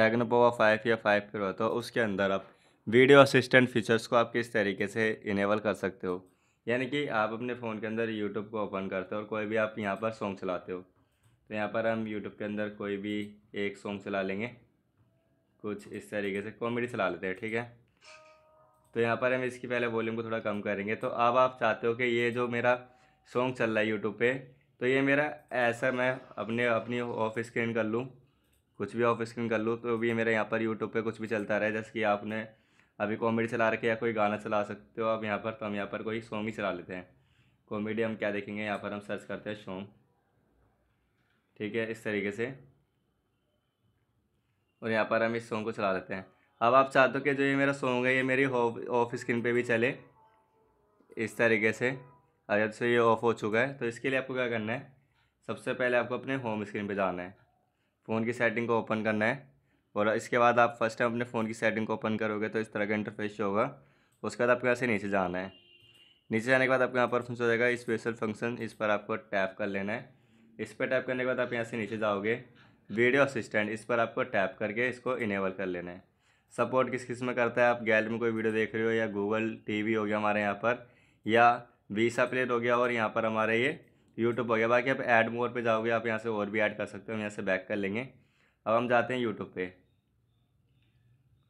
second five या five पर होता तो उसके अंदर आप वीडियो असिस्टेंट फीचर्स को आप किस तरीके से इनेबल कर सकते हो यानी कि आप अपने फ़ोन के अंदर यूट्यूब को ओपन करते हो और कोई भी आप यहाँ पर सॉन्ग चलाते हो तो यहाँ पर हम यूट्यूब के अंदर कोई भी एक सॉन्ग चला लेंगे कुछ इस तरीके से कॉमेडी चला लेते हैं ठीक है तो यहाँ पर हम इसकी पहले वॉल्यूम को थोड़ा कम करेंगे तो अब आप चाहते हो कि ये जो मेरा सॉन्ग चल रहा है यूट्यूब पे तो ये मेरा ऐसा मैं अपने अपनी ऑफ स्क्रीन कर लूँ कुछ भी ऑफ स्क्रीन कर लूँ तो भी मेरे यहाँ पर यूट्यूब पर कुछ भी चलता रहे जैसे कि आपने अभी कॉमेडी चला रखे या कोई गाना चला सकते हो आप यहाँ पर तो हम यहाँ पर कोई सॉन्ग ही चला लेते हैं कॉमेडी हम क्या देखेंगे यहाँ पर हम सर्च करते हैं सॉन्ग ठीक है इस तरीके से और यहाँ पर हम इस सॉन्ग को चला लेते हैं अब आप चाहते हो कि जो ये मेरा सॉन्ग है ये मेरी ऑफ स्क्रीन पे भी चले इस तरीके से अगर से ये ऑफ हो चुका है तो इसके लिए आपको क्या करना है सबसे पहले आपको अपने होम स्क्रीन पे जाना है फ़ोन की सेटिंग को ओपन करना है और इसके बाद आप फर्स्ट टाइम अपने फ़ोन की सेटिंग को ओपन करोगे तो इस तरह का इंटरफेस होगा उसके बाद आपको यहाँ से नीचे जाना है नीचे जाने के बाद आपको यहाँ पर फंक्शन हो जाएगा स्पेशल फंक्शन इस पर आपको टैप कर लेना है इस पर टैप करने के बाद आप यहाँ से नीचे जाओगे वीडियो असिस्टेंट इस पर आपको टैप करके इसको इनेबल कर लेना है सपोर्ट किस किस में करता है आप गैलरी में कोई वीडियो देख रहे हो या गूगल टी हो गया हमारे यहाँ पर या वीसा प्लेट हो गया और यहाँ पर हमारे ये यूट्यूब हो गया बाकी आप ऐड मोर पे जाओगे आप यहाँ से और भी ऐड कर सकते हो यहाँ से बैक कर लेंगे अब हम जाते हैं यूट्यूब पे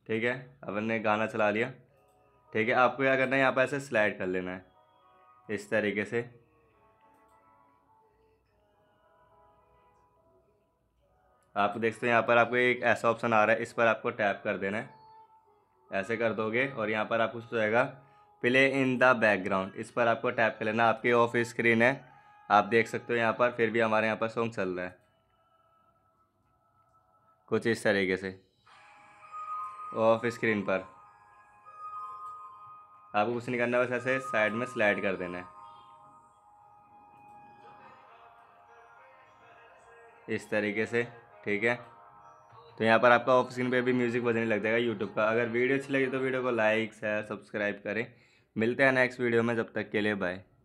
ठीक है अब हमने गाना चला लिया ठीक है आपको क्या करना है यहाँ पर ऐसे स्लाइड कर लेना है इस तरीके से आप देख सकते हैं यहाँ पर आपको एक ऐसा ऑप्शन आ रहा है इस पर आपको टैप कर देना है ऐसे कर दोगे और यहाँ पर आपको जाएगा प्ले इन द बैकग्राउंड इस पर आपको टैप कर लेना आपकी ऑफ स्क्रीन है आप देख सकते हो यहाँ पर फिर भी हमारे यहाँ पर सॉन्ग चल रहा है कुछ इस तरीके से ऑफ स्क्रीन पर आपको कुछ नहीं करना बस ऐसे साइड में स्लाइड कर देना है इस तरीके से ठीक है तो यहाँ पर आपका ऑफ स्क्रीन पे भी म्यूज़िक बजने लग जाएगा यूट्यूब का अगर वीडियो अच्छी लगी तो वीडियो को लाइक शेयर सब्सक्राइब करें मिलते हैं नेक्स्ट वीडियो में जब तक के लिए बाय